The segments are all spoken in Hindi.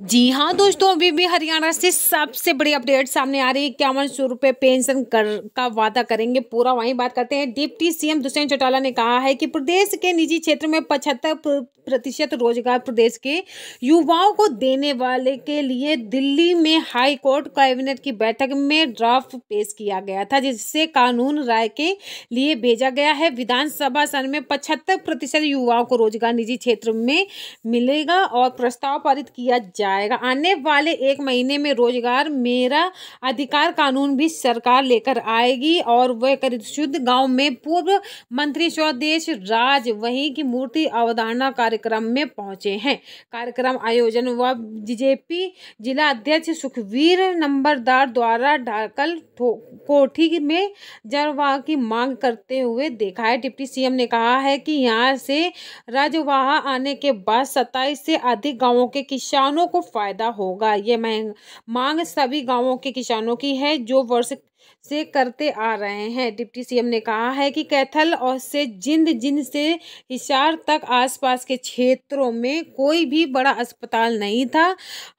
जी हाँ दोस्तों अभी भी हरियाणा से सबसे बड़ी अपडेट सामने आ रही है इक्यावन सौ रुपये पेंशन कर का वादा करेंगे पूरा वहीं बात करते हैं डिप्टी सीएम दुष्यंत चौटाला ने कहा है कि प्रदेश के निजी क्षेत्र में पचहत्तर प्रतिशत रोजगार प्रदेश के युवाओं को देने वाले के लिए दिल्ली में हाई कोर्ट कैबिनेट की बैठक में ड्राफ्ट पेश किया गया था जिससे कानून राय के लिए भेजा गया है विधानसभा सन में पचहत्तर प्रतिशत युवाओं को रोजगार निजी क्षेत्र में मिलेगा और प्रस्ताव पारित किया जा जाएगा आने वाले एक महीने में रोजगार मेरा अधिकार कानून भी सरकार लेकर आएगी और वह करिशुद्ध गांव में पूर्व मंत्री स्वदेश राज वहीं की मूर्ति अवधारणा कार्यक्रम में पहुंचे हैं कार्यक्रम आयोजन व बीजेपी जिला अध्यक्ष सुखवीर नंबरदार द्वारा ढाकल कोठी में जरवाह की मांग करते हुए देखा है डिप्टी सीएम ने कहा है कि यहाँ से राजवाहा आने के बाद सत्ताईस से अधिक गांवों के किसानों को फ़ायदा होगा ये मैं मांग सभी गांवों के किसानों की है जो वर्ष से करते आ रहे हैं डिप्टी सीएम ने कहा है कि कैथल और से जिंद जिंद से हिसार तक आसपास के क्षेत्रों में कोई भी बड़ा अस्पताल नहीं था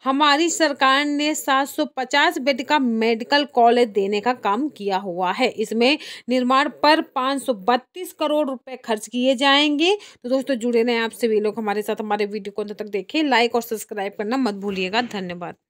हमारी सरकार ने 750 बेड का मेडिकल कॉलेज देने का काम किया हुआ है इसमें निर्माण पर 532 करोड़ रुपए खर्च किए जाएंगे तो दोस्तों जुड़े रहे आप सभी लोग हमारे साथ हमारे वीडियो को अंत तक देखें लाइक और सब्सक्राइब करना मत भूलिएगा धन्यवाद